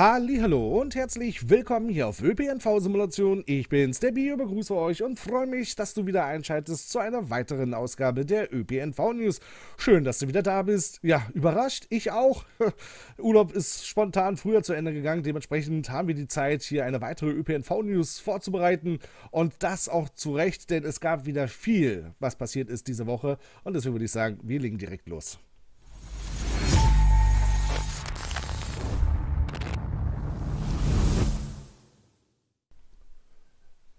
Hallo und herzlich willkommen hier auf ÖPNV-Simulation. Ich bin's, der Bio, begrüße euch und freue mich, dass du wieder einschaltest zu einer weiteren Ausgabe der ÖPNV-News. Schön, dass du wieder da bist. Ja, überrascht, ich auch. Urlaub ist spontan früher zu Ende gegangen, dementsprechend haben wir die Zeit, hier eine weitere ÖPNV-News vorzubereiten und das auch zu Recht, denn es gab wieder viel, was passiert ist diese Woche und deswegen würde ich sagen, wir legen direkt los.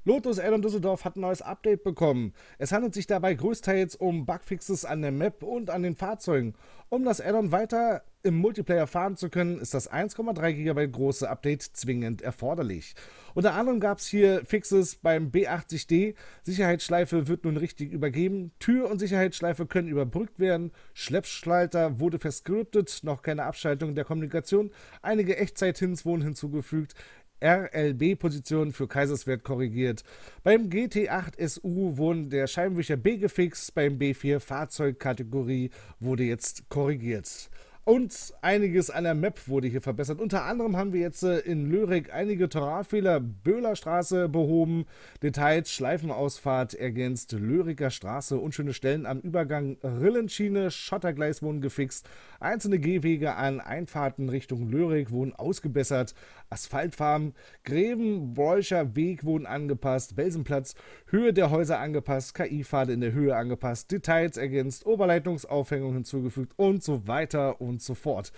Lotus Addon Düsseldorf hat ein neues Update bekommen. Es handelt sich dabei größtenteils um Bugfixes an der Map und an den Fahrzeugen. Um das Addon weiter im Multiplayer fahren zu können, ist das 1,3 GB große Update zwingend erforderlich. Unter anderem gab es hier Fixes beim B80D. Sicherheitsschleife wird nun richtig übergeben. Tür und Sicherheitsschleife können überbrückt werden. Schleppschalter wurde verscriptet. Noch keine Abschaltung der Kommunikation. Einige Echtzeit-Hints wurden hinzugefügt. RLB-Position für Kaiserswert korrigiert. Beim GT8 SU wurden der Scheibenwischer B gefixt, beim B4 Fahrzeugkategorie wurde jetzt korrigiert. Und einiges an der Map wurde hier verbessert. Unter anderem haben wir jetzt äh, in Lyrik einige Terrainfehler Böhlerstraße behoben, Details Schleifenausfahrt ergänzt, Lyriker Straße, unschöne Stellen am Übergang, Rillenschiene, Schottergleis wurden gefixt, einzelne Gehwege an Einfahrten Richtung Lyrik wurden ausgebessert, Asphaltfarben, Gräben, Bräucher, Weg wurden angepasst, Belsenplatz, Höhe der Häuser angepasst, KI-Pfade in der Höhe angepasst, Details ergänzt, Oberleitungsaufhängung hinzugefügt und so weiter und so fort.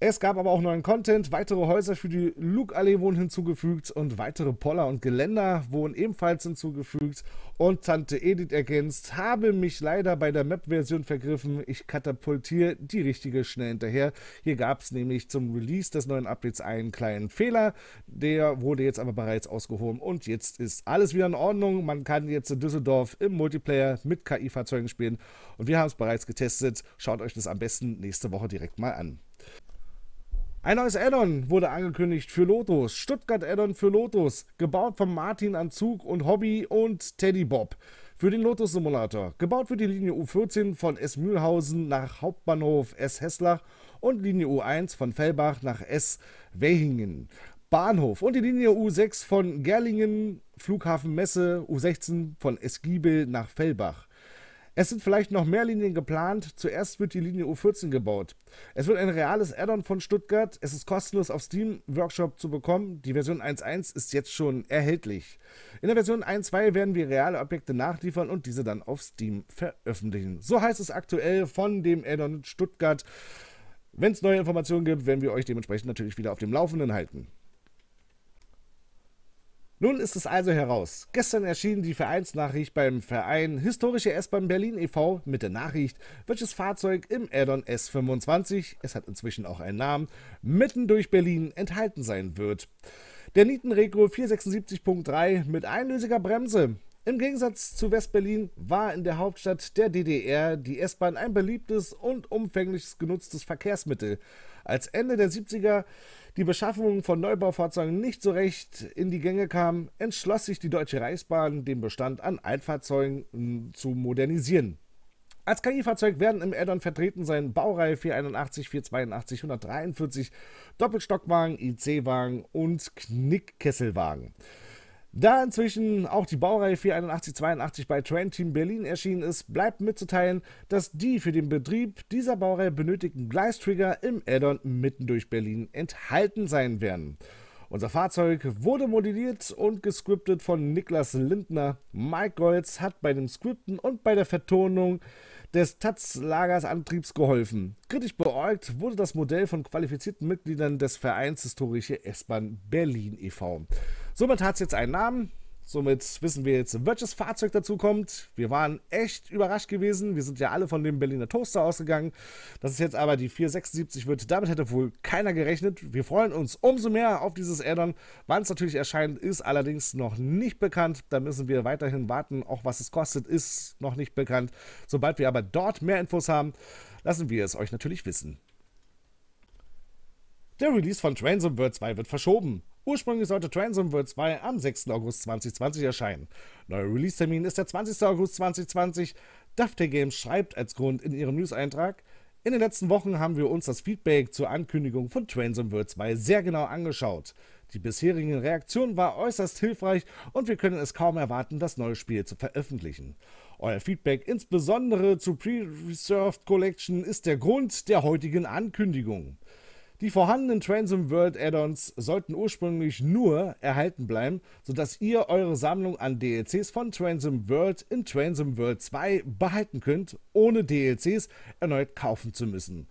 Es gab aber auch neuen Content, weitere Häuser für die Lugallee wurden hinzugefügt und weitere Poller und Geländer wurden ebenfalls hinzugefügt und Tante Edith ergänzt, habe mich leider bei der Map-Version vergriffen, ich katapultiere die richtige schnell hinterher. Hier gab es nämlich zum Release des neuen Updates einen kleinen Fehler, der wurde jetzt aber bereits ausgehoben und jetzt ist alles wieder in Ordnung, man kann jetzt in Düsseldorf im Multiplayer mit KI-Fahrzeugen spielen und wir haben es bereits getestet, schaut euch das am besten nächste Woche direkt mal an. Ein neues Addon wurde angekündigt für Lotus. Stuttgart Addon für Lotus. Gebaut von Martin Anzug und Hobby und Teddy Bob. Für den Lotus Simulator. Gebaut wird die Linie U14 von S. Mühlhausen nach Hauptbahnhof S. Hesslach und Linie U1 von Fellbach nach S. Wehingen. Bahnhof und die Linie U6 von Gerlingen, Flughafen Messe, U16 von Esgiebel nach Fellbach. Es sind vielleicht noch mehr Linien geplant. Zuerst wird die Linie U14 gebaut. Es wird ein reales Add-on von Stuttgart. Es ist kostenlos auf Steam Workshop zu bekommen. Die Version 1.1 ist jetzt schon erhältlich. In der Version 1.2 werden wir reale Objekte nachliefern und diese dann auf Steam veröffentlichen. So heißt es aktuell von dem Add-on Stuttgart. Wenn es neue Informationen gibt, werden wir euch dementsprechend natürlich wieder auf dem Laufenden halten. Nun ist es also heraus. Gestern erschien die Vereinsnachricht beim Verein Historische S-Bahn Berlin e.V. mit der Nachricht, welches Fahrzeug im Addon S25, es hat inzwischen auch einen Namen, mitten durch Berlin enthalten sein wird. Der Niten Regro 476.3 mit einlösiger Bremse im Gegensatz zu West-Berlin war in der Hauptstadt der DDR die S-Bahn ein beliebtes und umfänglich genutztes Verkehrsmittel. Als Ende der 70er die Beschaffung von Neubaufahrzeugen nicht so recht in die Gänge kam, entschloss sich die Deutsche Reichsbahn, den Bestand an Altfahrzeugen hm, zu modernisieren. Als KI-Fahrzeug werden im Addon vertreten sein Baureihe 481, 482, 143, Doppelstockwagen, IC-Wagen und Knickkesselwagen. Da inzwischen auch die Baureihe 481-82 bei Train Team Berlin erschienen ist, bleibt mitzuteilen, dass die für den Betrieb dieser Baureihe benötigten Gleistrigger im Addon mitten durch Berlin enthalten sein werden. Unser Fahrzeug wurde modelliert und gescriptet von Niklas Lindner. Mike Goltz hat bei dem Skripten und bei der Vertonung des Taz-Lagers Antriebs geholfen. Kritisch beäugt wurde das Modell von qualifizierten Mitgliedern des Vereins Historische S-Bahn Berlin e.V. Somit hat es jetzt einen Namen. Somit wissen wir jetzt, welches Fahrzeug dazu kommt. Wir waren echt überrascht gewesen. Wir sind ja alle von dem Berliner Toaster ausgegangen. Das ist jetzt aber die 476 wird. Damit hätte wohl keiner gerechnet. Wir freuen uns umso mehr auf dieses Addon. Wann es natürlich erscheint, ist allerdings noch nicht bekannt. Da müssen wir weiterhin warten. Auch was es kostet, ist noch nicht bekannt. Sobald wir aber dort mehr Infos haben, lassen wir es euch natürlich wissen. Der Release von Transom and 2 wird verschoben. Ursprünglich sollte Transom World 2 am 6. August 2020 erscheinen. Neuer Release-Termin ist der 20. August 2020. Dufty Games schreibt als Grund in ihrem News-Eintrag, in den letzten Wochen haben wir uns das Feedback zur Ankündigung von Transom World 2 sehr genau angeschaut. Die bisherigen Reaktionen war äußerst hilfreich und wir können es kaum erwarten, das neue Spiel zu veröffentlichen. Euer Feedback, insbesondere zu Pre-Reserved Collection, ist der Grund der heutigen Ankündigung. Die vorhandenen Transom World Add-ons sollten ursprünglich nur erhalten bleiben, sodass ihr eure Sammlung an DLCs von Transom World in Transom World 2 behalten könnt, ohne DLCs erneut kaufen zu müssen.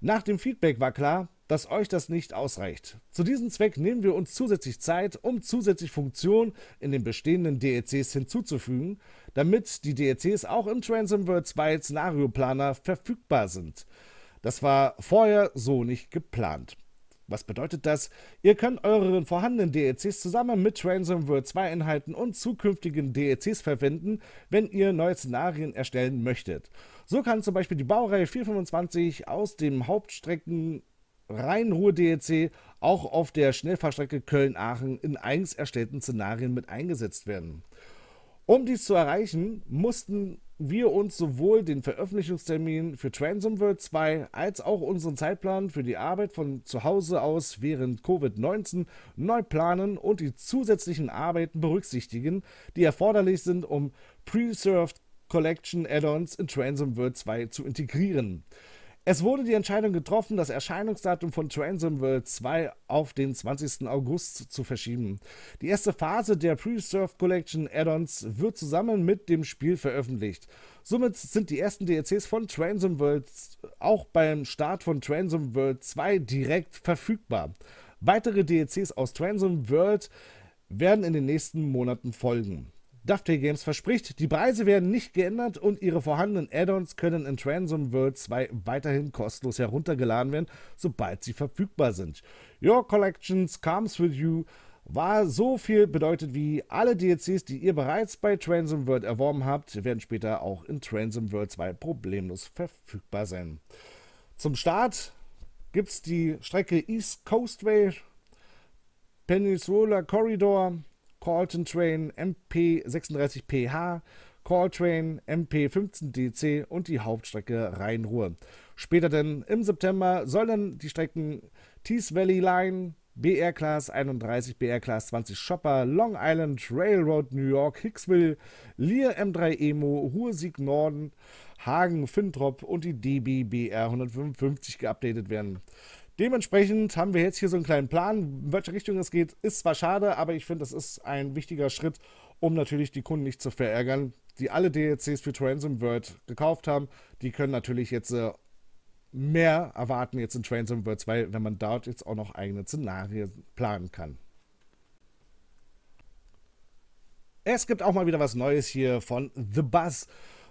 Nach dem Feedback war klar, dass euch das nicht ausreicht. Zu diesem Zweck nehmen wir uns zusätzlich Zeit, um zusätzlich Funktionen in den bestehenden DLCs hinzuzufügen, damit die DLCs auch im Transom World 2 Szenario Planer verfügbar sind. Das war vorher so nicht geplant. Was bedeutet das? Ihr könnt euren vorhandenen DLCs zusammen mit Ransomware 2 Einheiten und zukünftigen DLCs verwenden, wenn ihr neue Szenarien erstellen möchtet. So kann zum Beispiel die Baureihe 425 aus dem Hauptstrecken Rhein-Ruhr-DLC auch auf der Schnellfahrstrecke Köln-Aachen in eigens erstellten Szenarien mit eingesetzt werden. Um dies zu erreichen, mussten wir uns sowohl den Veröffentlichungstermin für Transom World 2 als auch unseren Zeitplan für die Arbeit von zu Hause aus während Covid-19 neu planen und die zusätzlichen Arbeiten berücksichtigen, die erforderlich sind, um Preserved Collection Add-ons in Transom World 2 zu integrieren. Es wurde die Entscheidung getroffen, das Erscheinungsdatum von Transom World 2 auf den 20. August zu verschieben. Die erste Phase der Preserve Collection Add-ons wird zusammen mit dem Spiel veröffentlicht. Somit sind die ersten DLCs von Transom World auch beim Start von Transom World 2 direkt verfügbar. Weitere DLCs aus Transom World werden in den nächsten Monaten folgen. Dovetail Games verspricht, die Preise werden nicht geändert und ihre vorhandenen Add-ons können in Transom World 2 weiterhin kostenlos heruntergeladen werden, sobald sie verfügbar sind. Your Collections comes with you war so viel bedeutet wie alle DLCs, die ihr bereits bei Transom World erworben habt, werden später auch in Transom World 2 problemlos verfügbar sein. Zum Start gibt es die Strecke East Coastway, Peninsula Corridor, Colton Train MP36PH, Coltrain MP15DC und die Hauptstrecke Rhein-Ruhr. Später denn im September sollen die Strecken Tees Valley Line, BR Class 31, BR Class 20 Shopper, Long Island Railroad New York, Hicksville, Lear M3 Emo, Ruhrsieg Norden, Hagen, Fintrop und die DB BR 155 geupdatet werden. Dementsprechend haben wir jetzt hier so einen kleinen Plan. In welche Richtung es geht, ist zwar schade, aber ich finde, das ist ein wichtiger Schritt, um natürlich die Kunden nicht zu verärgern, die alle DLCs für Transom World gekauft haben. Die können natürlich jetzt äh, mehr erwarten jetzt in Transom World 2, wenn man dort jetzt auch noch eigene Szenarien planen kann. Es gibt auch mal wieder was Neues hier von The Buzz.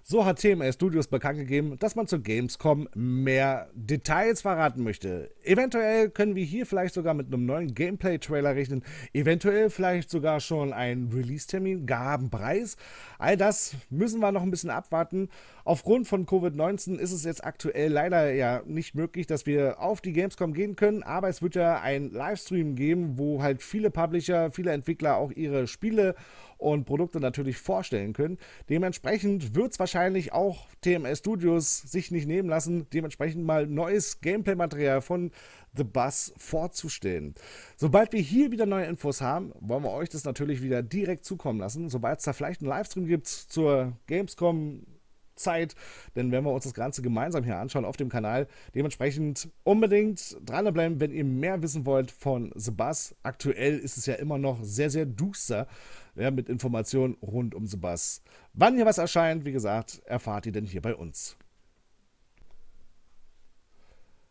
So hat TMS Studios bekannt gegeben, dass man zu Gamescom mehr Details verraten möchte. Eventuell können wir hier vielleicht sogar mit einem neuen Gameplay-Trailer rechnen, eventuell vielleicht sogar schon einen Release-Termin, Gabenpreis. All das müssen wir noch ein bisschen abwarten. Aufgrund von Covid-19 ist es jetzt aktuell leider ja nicht möglich, dass wir auf die Gamescom gehen können, aber es wird ja ein Livestream geben, wo halt viele Publisher, viele Entwickler auch ihre Spiele und Produkte natürlich vorstellen können. Dementsprechend wird es wahrscheinlich auch TMS Studios sich nicht nehmen lassen, dementsprechend mal neues Gameplay-Material von The Bus vorzustellen. Sobald wir hier wieder neue Infos haben, wollen wir euch das natürlich wieder direkt zukommen lassen. Sobald es da vielleicht einen Livestream gibt zur Gamescom Zeit, denn wenn wir uns das Ganze gemeinsam hier anschauen auf dem Kanal, dementsprechend unbedingt dranbleiben, wenn ihr mehr wissen wollt von The Bass. Aktuell ist es ja immer noch sehr, sehr duster ja, mit Informationen rund um The Bass. Wann hier was erscheint, wie gesagt, erfahrt ihr denn hier bei uns.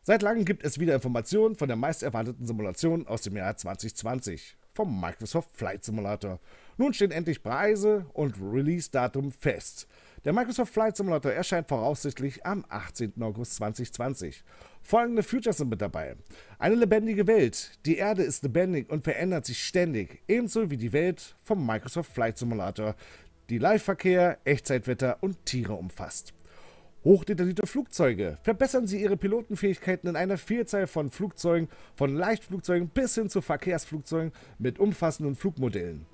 Seit langem gibt es wieder Informationen von der meist erwarteten Simulation aus dem Jahr 2020 vom Microsoft Flight Simulator. Nun stehen endlich Preise und Release-Datum fest. Der Microsoft Flight Simulator erscheint voraussichtlich am 18. August 2020. Folgende Futures sind mit dabei. Eine lebendige Welt. Die Erde ist lebendig und verändert sich ständig, ebenso wie die Welt vom Microsoft Flight Simulator, die Live-Verkehr, Echtzeitwetter und Tiere umfasst. Hochdetaillierte Flugzeuge. Verbessern Sie Ihre Pilotenfähigkeiten in einer Vielzahl von Flugzeugen, von Leichtflugzeugen bis hin zu Verkehrsflugzeugen mit umfassenden Flugmodellen.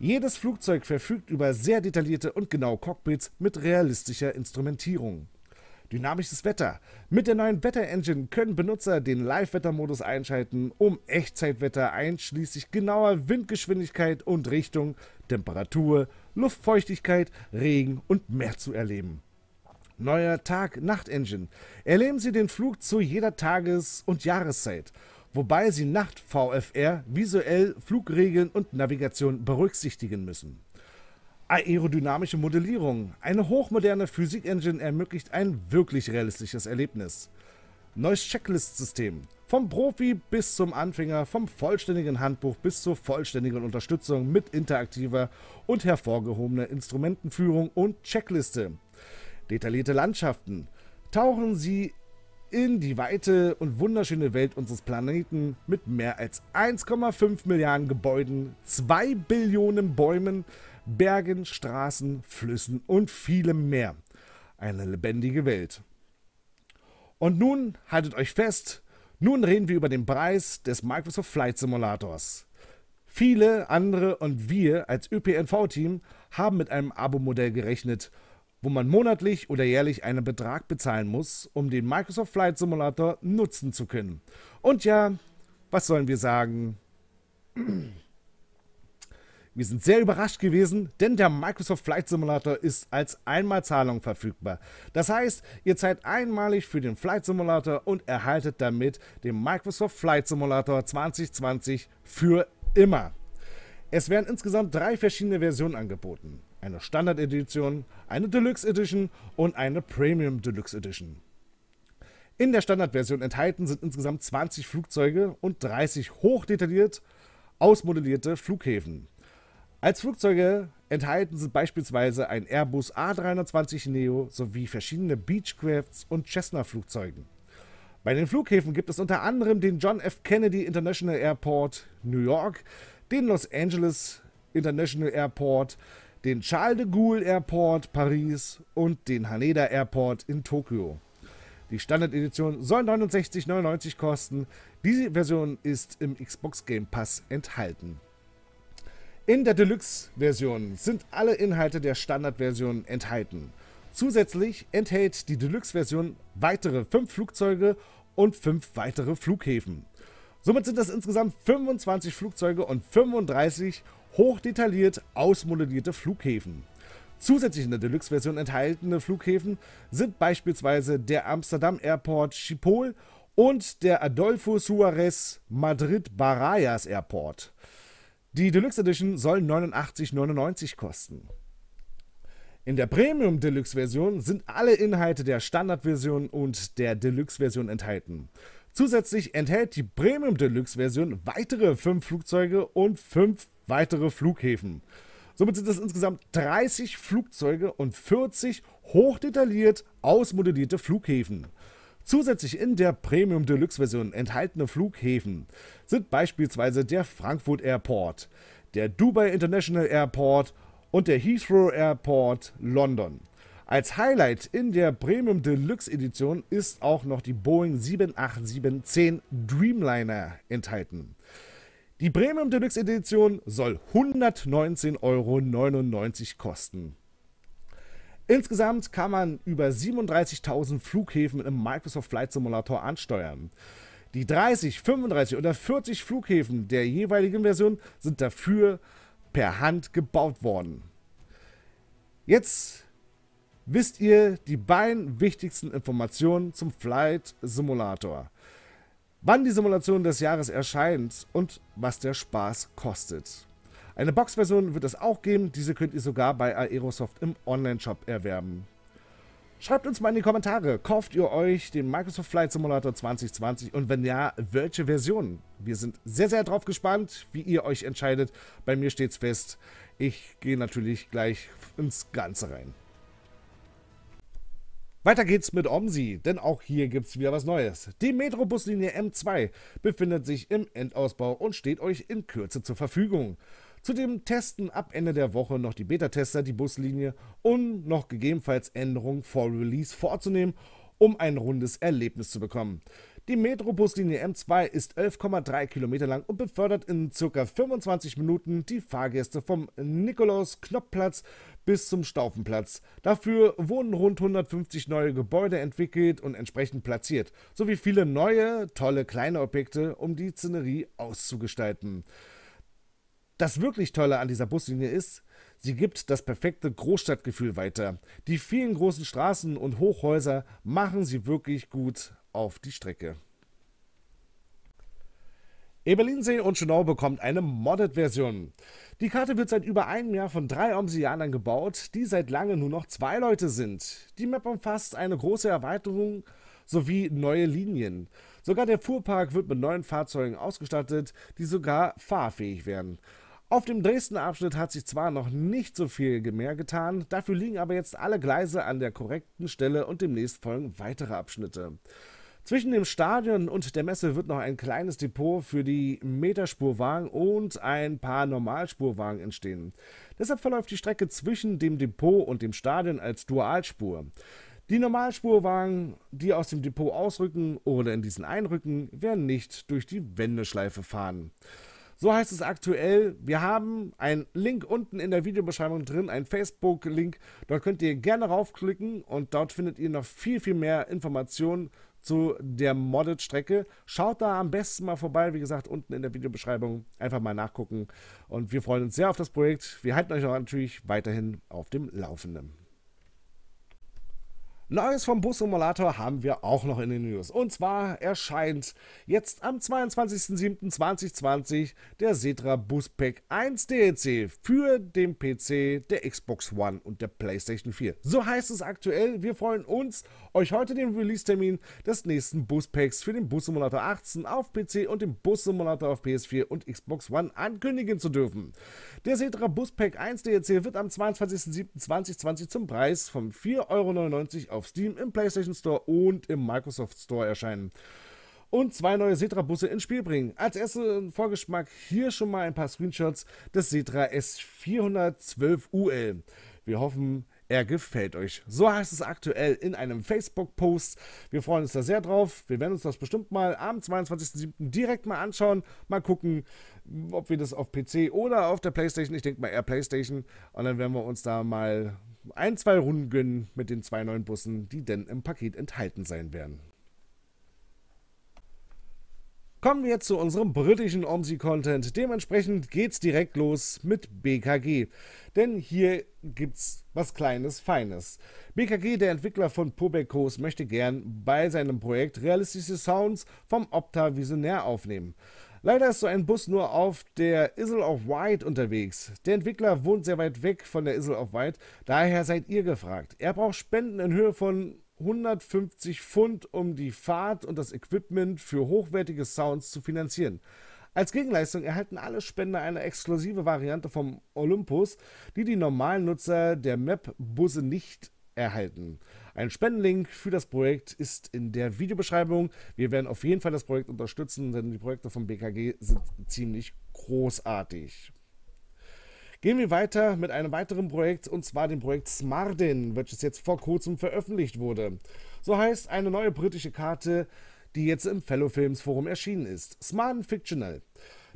Jedes Flugzeug verfügt über sehr detaillierte und genaue Cockpits mit realistischer Instrumentierung. Dynamisches Wetter. Mit der neuen Wetterengine können Benutzer den Live-Wettermodus einschalten, um Echtzeitwetter einschließlich genauer Windgeschwindigkeit und Richtung, Temperatur, Luftfeuchtigkeit, Regen und mehr zu erleben. Neuer Tag-Nacht-Engine. Erleben Sie den Flug zu jeder Tages- und Jahreszeit wobei sie Nacht VFR visuell Flugregeln und Navigation berücksichtigen müssen. Aerodynamische Modellierung. Eine hochmoderne Physik-Engine ermöglicht ein wirklich realistisches Erlebnis. Neues Checklist-System. Vom Profi bis zum Anfänger, vom vollständigen Handbuch bis zur vollständigen Unterstützung mit interaktiver und hervorgehobener Instrumentenführung und Checkliste. Detaillierte Landschaften. Tauchen Sie in die weite und wunderschöne Welt unseres Planeten mit mehr als 1,5 Milliarden Gebäuden, 2 Billionen Bäumen, Bergen, Straßen, Flüssen und vielem mehr. Eine lebendige Welt. Und nun haltet euch fest, nun reden wir über den Preis des Microsoft Flight Simulators. Viele andere und wir als ÖPNV-Team haben mit einem Abo-Modell gerechnet – wo man monatlich oder jährlich einen Betrag bezahlen muss, um den Microsoft Flight Simulator nutzen zu können. Und ja, was sollen wir sagen? Wir sind sehr überrascht gewesen, denn der Microsoft Flight Simulator ist als Einmalzahlung verfügbar. Das heißt, ihr zahlt einmalig für den Flight Simulator und erhaltet damit den Microsoft Flight Simulator 2020 für immer. Es werden insgesamt drei verschiedene Versionen angeboten eine Standard Edition, eine Deluxe Edition und eine Premium Deluxe Edition. In der Standardversion enthalten sind insgesamt 20 Flugzeuge und 30 hochdetailliert ausmodellierte Flughäfen. Als Flugzeuge enthalten sind beispielsweise ein Airbus A320 Neo sowie verschiedene Beechcrafts und Cessna-Flugzeugen. Bei den Flughäfen gibt es unter anderem den John F. Kennedy International Airport New York, den Los Angeles International Airport, den Charles de Gaulle Airport Paris und den Haneda Airport in Tokio. Die Standard-Edition soll 69,99 kosten. Diese Version ist im Xbox Game Pass enthalten. In der Deluxe-Version sind alle Inhalte der Standard-Version enthalten. Zusätzlich enthält die Deluxe-Version weitere 5 Flugzeuge und 5 weitere Flughäfen. Somit sind das insgesamt 25 Flugzeuge und 35 Flughäfen hochdetailliert ausmodellierte Flughäfen. Zusätzlich in der Deluxe-Version enthaltene Flughäfen sind beispielsweise der Amsterdam Airport Schiphol und der Adolfo Suarez Madrid Barajas Airport. Die Deluxe Edition soll 89,99 kosten. In der Premium Deluxe Version sind alle Inhalte der Standardversion und der Deluxe Version enthalten. Zusätzlich enthält die Premium Deluxe Version weitere 5 Flugzeuge und 5 weitere Flughäfen. Somit sind es insgesamt 30 Flugzeuge und 40 hochdetailliert ausmodellierte Flughäfen. Zusätzlich in der Premium Deluxe Version enthaltene Flughäfen sind beispielsweise der Frankfurt Airport, der Dubai International Airport und der Heathrow Airport London. Als Highlight in der Premium Deluxe Edition ist auch noch die Boeing 787-10 Dreamliner enthalten. Die Premium Deluxe Edition soll 119,99 Euro kosten. Insgesamt kann man über 37.000 Flughäfen im Microsoft Flight Simulator ansteuern. Die 30, 35 oder 40 Flughäfen der jeweiligen Version sind dafür per Hand gebaut worden. Jetzt wisst ihr die beiden wichtigsten Informationen zum Flight Simulator wann die Simulation des Jahres erscheint und was der Spaß kostet. Eine Boxversion wird es auch geben, diese könnt ihr sogar bei Aerosoft im Online-Shop erwerben. Schreibt uns mal in die Kommentare, kauft ihr euch den Microsoft Flight Simulator 2020 und wenn ja, welche Version? Wir sind sehr, sehr drauf gespannt, wie ihr euch entscheidet. Bei mir steht's fest, ich gehe natürlich gleich ins Ganze rein. Weiter geht's mit OMSI, denn auch hier gibt's wieder was Neues. Die Metrobuslinie M2 befindet sich im Endausbau und steht euch in Kürze zur Verfügung. Zudem testen ab Ende der Woche noch die Beta-Tester die Buslinie, um noch gegebenenfalls Änderungen vor Release vorzunehmen, um ein rundes Erlebnis zu bekommen. Die Metrobuslinie M2 ist 11,3 Kilometer lang und befördert in ca. 25 Minuten die Fahrgäste vom nikolaus knopp bis zum Staufenplatz. Dafür wurden rund 150 neue Gebäude entwickelt und entsprechend platziert, sowie viele neue, tolle kleine Objekte, um die Szenerie auszugestalten. Das wirklich Tolle an dieser Buslinie ist, sie gibt das perfekte Großstadtgefühl weiter. Die vielen großen Straßen und Hochhäuser machen sie wirklich gut auf die Strecke. Ebelinsee und Schönau bekommt eine Modded-Version. Die Karte wird seit über einem Jahr von drei Omsianern gebaut, die seit lange nur noch zwei Leute sind. Die Map umfasst eine große Erweiterung sowie neue Linien. Sogar der Fuhrpark wird mit neuen Fahrzeugen ausgestattet, die sogar fahrfähig werden. Auf dem Dresden Abschnitt hat sich zwar noch nicht so viel mehr getan, dafür liegen aber jetzt alle Gleise an der korrekten Stelle und demnächst folgen weitere Abschnitte. Zwischen dem Stadion und der Messe wird noch ein kleines Depot für die Meterspurwagen und ein paar Normalspurwagen entstehen. Deshalb verläuft die Strecke zwischen dem Depot und dem Stadion als Dualspur. Die Normalspurwagen, die aus dem Depot ausrücken oder in diesen einrücken, werden nicht durch die Wendeschleife fahren. So heißt es aktuell. Wir haben einen Link unten in der Videobeschreibung drin, einen Facebook-Link. Dort könnt ihr gerne raufklicken und dort findet ihr noch viel, viel mehr Informationen zu der Modded-Strecke. Schaut da am besten mal vorbei, wie gesagt, unten in der Videobeschreibung. Einfach mal nachgucken. Und wir freuen uns sehr auf das Projekt. Wir halten euch auch natürlich weiterhin auf dem Laufenden. Neues vom Bus Simulator haben wir auch noch in den News. Und zwar erscheint jetzt am 22.07.2020 der Setra Bus Pack 1 DLC für den PC, der Xbox One und der PlayStation 4. So heißt es aktuell. Wir freuen uns, euch heute den Release-Termin des nächsten Bus Packs für den Bus Simulator 18 auf PC und den Bus Simulator auf PS4 und Xbox One ankündigen zu dürfen. Der Setra Bus Pack 1 DLC wird am 22.07.2020 zum Preis von 4,99 Euro auf Steam, im PlayStation Store und im Microsoft Store erscheinen. Und zwei neue Setra-Busse ins Spiel bringen. Als ersten Vorgeschmack hier schon mal ein paar Screenshots des Setra S412UL. Wir hoffen, er gefällt euch. So heißt es aktuell in einem Facebook-Post. Wir freuen uns da sehr drauf. Wir werden uns das bestimmt mal am 22.07. direkt mal anschauen. Mal gucken, ob wir das auf PC oder auf der Playstation, ich denke mal eher Playstation, und dann werden wir uns da mal ein, zwei Runden gönnen mit den zwei neuen Bussen, die denn im Paket enthalten sein werden. Kommen wir zu unserem britischen OMSI-Content. Dementsprechend geht's direkt los mit BKG. Denn hier gibt's was Kleines, Feines. BKG, der Entwickler von Pobekos, möchte gern bei seinem Projekt realistische Sounds vom Opta-Visionär aufnehmen. Leider ist so ein Bus nur auf der Isle of Wight unterwegs. Der Entwickler wohnt sehr weit weg von der Isle of Wight, daher seid ihr gefragt. Er braucht Spenden in Höhe von 150 Pfund, um die Fahrt und das Equipment für hochwertige Sounds zu finanzieren. Als Gegenleistung erhalten alle Spender eine exklusive Variante vom Olympus, die die normalen Nutzer der Map-Busse nicht erhalten. Ein Spendenlink für das Projekt ist in der Videobeschreibung. Wir werden auf jeden Fall das Projekt unterstützen, denn die Projekte vom BKG sind ziemlich großartig. Gehen wir weiter mit einem weiteren Projekt und zwar dem Projekt Smardin, welches jetzt vor kurzem veröffentlicht wurde. So heißt eine neue britische Karte, die jetzt im Fellow Films Forum erschienen ist. Smardin Fictional.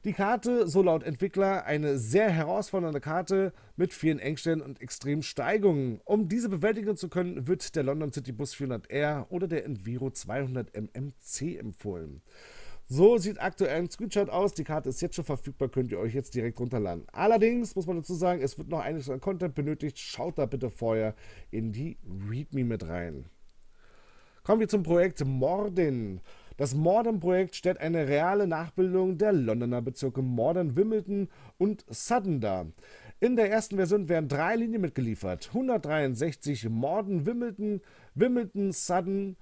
Die Karte, so laut Entwickler, eine sehr herausfordernde Karte mit vielen Engstellen und extremen Steigungen. Um diese bewältigen zu können, wird der London City Bus 400R oder der Enviro 200 MMC empfohlen. So sieht aktuell ein Screenshot aus. Die Karte ist jetzt schon verfügbar, könnt ihr euch jetzt direkt runterladen. Allerdings muss man dazu sagen, es wird noch einiges an Content benötigt. Schaut da bitte vorher in die README mit rein. Kommen wir zum Projekt Mordin. Das Morden-Projekt stellt eine reale Nachbildung der Londoner Bezirke Morden, Wimbledon und Sutton dar. In der ersten Version werden drei Linien mitgeliefert: 163 Morden, Wimbledon, Wimbledon, Sutton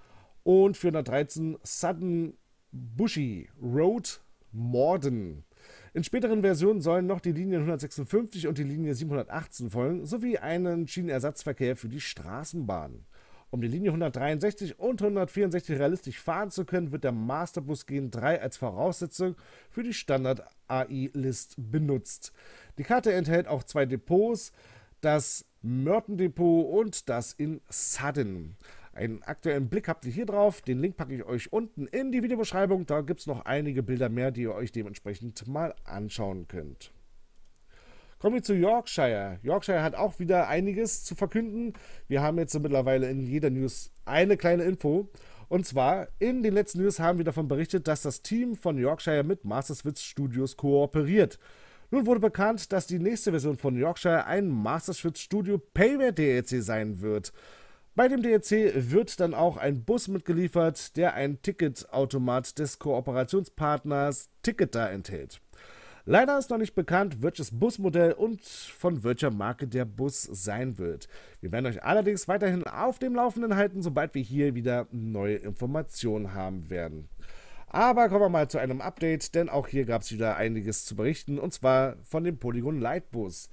und 413 Sutton Bushy Road, Morden. In späteren Versionen sollen noch die Linien 156 und die Linie 718 folgen, sowie einen Schienenersatzverkehr für die Straßenbahn. Um die Linie 163 und 164 realistisch fahren zu können, wird der Masterbus Gen 3 als Voraussetzung für die Standard-AI-List benutzt. Die Karte enthält auch zwei Depots, das mörten Depot und das in Sudden. Einen aktuellen Blick habt ihr hier drauf. Den Link packe ich euch unten in die Videobeschreibung. Da gibt es noch einige Bilder mehr, die ihr euch dementsprechend mal anschauen könnt. Kommen wir zu Yorkshire. Yorkshire hat auch wieder einiges zu verkünden. Wir haben jetzt mittlerweile in jeder News eine kleine Info. Und zwar, in den letzten News haben wir davon berichtet, dass das Team von Yorkshire mit Masterswitz Studios kooperiert. Nun wurde bekannt, dass die nächste Version von Yorkshire ein Masterswitz Studio Payware DLC sein wird. Bei dem DLC wird dann auch ein Bus mitgeliefert, der einen Ticketautomat des Kooperationspartners Ticketer enthält. Leider ist noch nicht bekannt, welches Busmodell und von welcher Marke der Bus sein wird. Wir werden euch allerdings weiterhin auf dem Laufenden halten, sobald wir hier wieder neue Informationen haben werden. Aber kommen wir mal zu einem Update, denn auch hier gab es wieder einiges zu berichten, und zwar von dem Polygon Lightbus.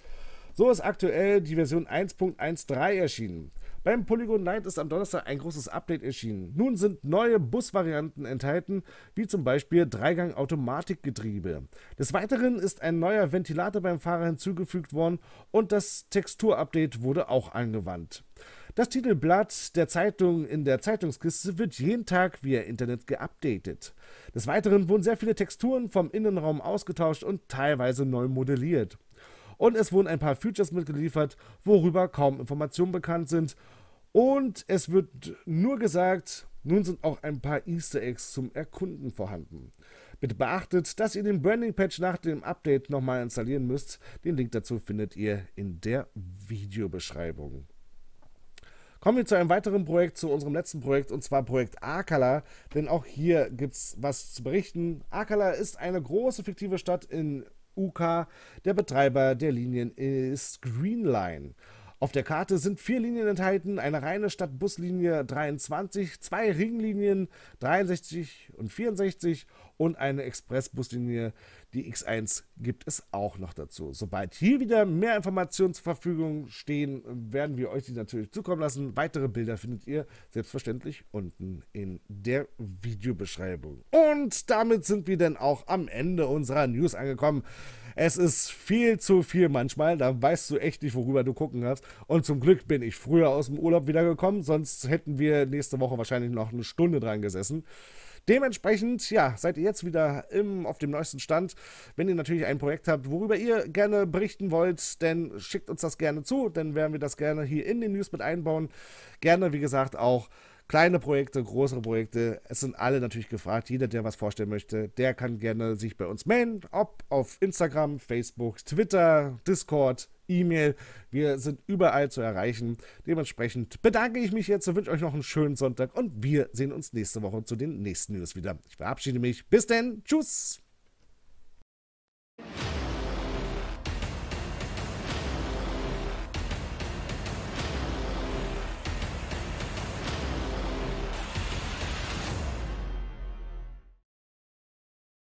So ist aktuell die Version 1.13 erschienen. Beim Polygon Light ist am Donnerstag ein großes Update erschienen. Nun sind neue Busvarianten enthalten, wie zum Beispiel Dreigang-Automatikgetriebe. Des Weiteren ist ein neuer Ventilator beim Fahrer hinzugefügt worden und das Texturupdate wurde auch angewandt. Das Titelblatt der Zeitung in der Zeitungskiste wird jeden Tag via Internet geupdatet. Des Weiteren wurden sehr viele Texturen vom Innenraum ausgetauscht und teilweise neu modelliert. Und es wurden ein paar Futures mitgeliefert, worüber kaum Informationen bekannt sind. Und es wird nur gesagt, nun sind auch ein paar Easter Eggs zum Erkunden vorhanden. Bitte beachtet, dass ihr den Branding Patch nach dem Update nochmal installieren müsst. Den Link dazu findet ihr in der Videobeschreibung. Kommen wir zu einem weiteren Projekt, zu unserem letzten Projekt, und zwar Projekt Akala, denn auch hier gibt es was zu berichten. Akala ist eine große fiktive Stadt in UK. Der Betreiber der Linien ist Greenline. Auf der Karte sind vier Linien enthalten, eine reine Stadtbuslinie 23, zwei Ringlinien 63 und 64 und eine Expressbuslinie, die X1 gibt es auch noch dazu. Sobald hier wieder mehr Informationen zur Verfügung stehen, werden wir euch die natürlich zukommen lassen. Weitere Bilder findet ihr selbstverständlich unten in der Videobeschreibung. Und damit sind wir dann auch am Ende unserer News angekommen. Es ist viel zu viel manchmal. Da weißt du echt nicht, worüber du gucken hast. Und zum Glück bin ich früher aus dem Urlaub wiedergekommen. Sonst hätten wir nächste Woche wahrscheinlich noch eine Stunde dran gesessen. Dementsprechend, ja, seid ihr jetzt wieder im, auf dem neuesten Stand. Wenn ihr natürlich ein Projekt habt, worüber ihr gerne berichten wollt, dann schickt uns das gerne zu. Dann werden wir das gerne hier in den News mit einbauen. Gerne, wie gesagt, auch Kleine Projekte, größere Projekte, es sind alle natürlich gefragt. Jeder, der was vorstellen möchte, der kann gerne sich bei uns melden, ob auf Instagram, Facebook, Twitter, Discord, E-Mail. Wir sind überall zu erreichen. Dementsprechend bedanke ich mich jetzt und wünsche euch noch einen schönen Sonntag und wir sehen uns nächste Woche zu den nächsten News wieder. Ich verabschiede mich. Bis denn. Tschüss.